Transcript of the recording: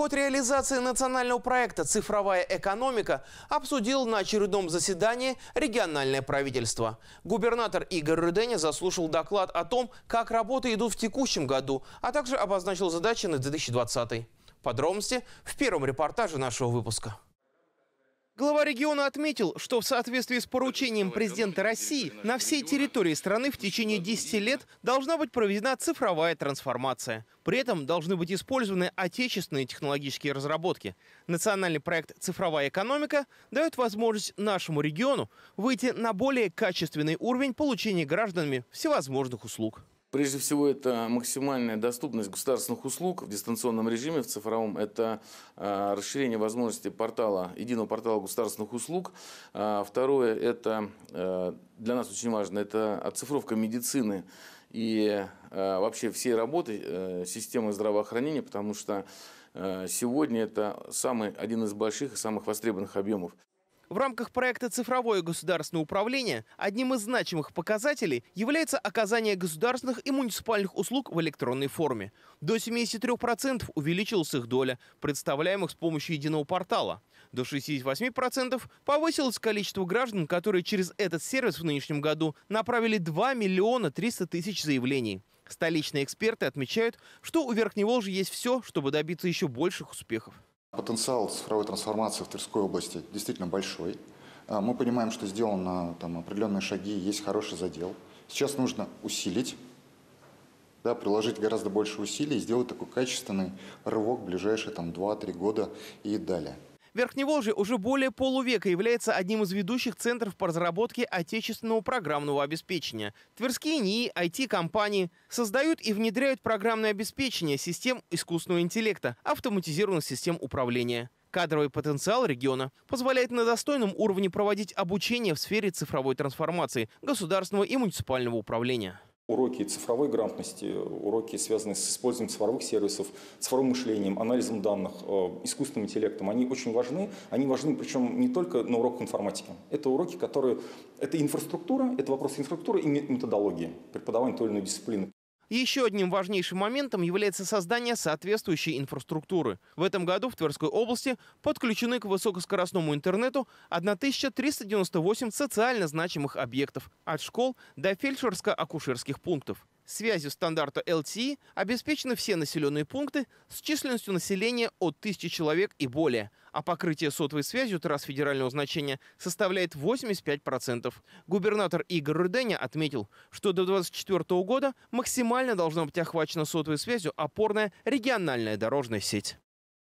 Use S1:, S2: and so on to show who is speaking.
S1: Ход реализации национального проекта «Цифровая экономика» обсудил на очередном заседании региональное правительство. Губернатор Игорь Рыденя заслушал доклад о том, как работы идут в текущем году, а также обозначил задачи на 2020. Подробности в первом репортаже нашего выпуска. Глава региона отметил, что в соответствии с поручением президента России на всей территории страны в течение 10 лет должна быть проведена цифровая трансформация. При этом должны быть использованы отечественные технологические разработки. Национальный проект «Цифровая экономика» дает возможность нашему региону выйти на более качественный уровень получения гражданами всевозможных услуг.
S2: Прежде всего, это максимальная доступность государственных услуг в дистанционном режиме, в цифровом. Это э, расширение возможностей портала, единого портала государственных услуг. Э, второе, это э, для нас очень важно, это оцифровка медицины и вообще всей работы системы здравоохранения, потому что сегодня это самый, один из больших и самых востребованных объемов.
S1: В рамках проекта «Цифровое государственное
S2: управление»
S1: одним из значимых показателей является оказание государственных и муниципальных услуг в электронной форме. До 73% увеличилась их доля, представляемых с помощью единого портала. До 68% повысилось количество граждан, которые через этот сервис в нынешнем году направили 2 миллиона 300 тысяч заявлений. Столичные эксперты отмечают, что у Верхневолжья есть все, чтобы добиться еще
S3: больших успехов. Потенциал цифровой трансформации в Тверской области действительно большой. А, мы понимаем, что сделаны там, определенные шаги, есть хороший задел. Сейчас нужно усилить, да, приложить гораздо больше усилий и сделать такой качественный рывок в ближайшие там, 2-3 года и далее.
S1: Верхневолжье уже более полувека является одним из ведущих центров по разработке отечественного программного обеспечения. Тверские НИИ, IT-компании создают и внедряют программное обеспечение систем искусственного интеллекта, автоматизированных систем управления. Кадровый потенциал региона позволяет на достойном уровне проводить обучение в сфере цифровой трансформации государственного и муниципального управления
S3: уроки цифровой грамотности, уроки, связанные с использованием цифровых сервисов, цифровым мышлением, анализом данных, э, искусственным интеллектом, они очень важны. Они важны, причем не только на уроках информатики. Это уроки, которые... Это инфраструктура, это вопрос инфраструктуры и методологии преподавания той или иной дисциплины
S1: еще одним важнейшим моментом является создание соответствующей инфраструктуры. В этом году в Тверской области подключены к высокоскоростному интернету 1398 социально значимых объектов, от школ до фельдшерско-акушерских пунктов. Связью стандарта LTE обеспечены все населенные пункты с численностью населения от 1000 человек и более, а покрытие сотовой связью трасс федерального значения составляет 85%. Губернатор Игорь Руденя отметил, что до 2024 года максимально должна быть охвачена сотовой связью опорная региональная дорожная сеть.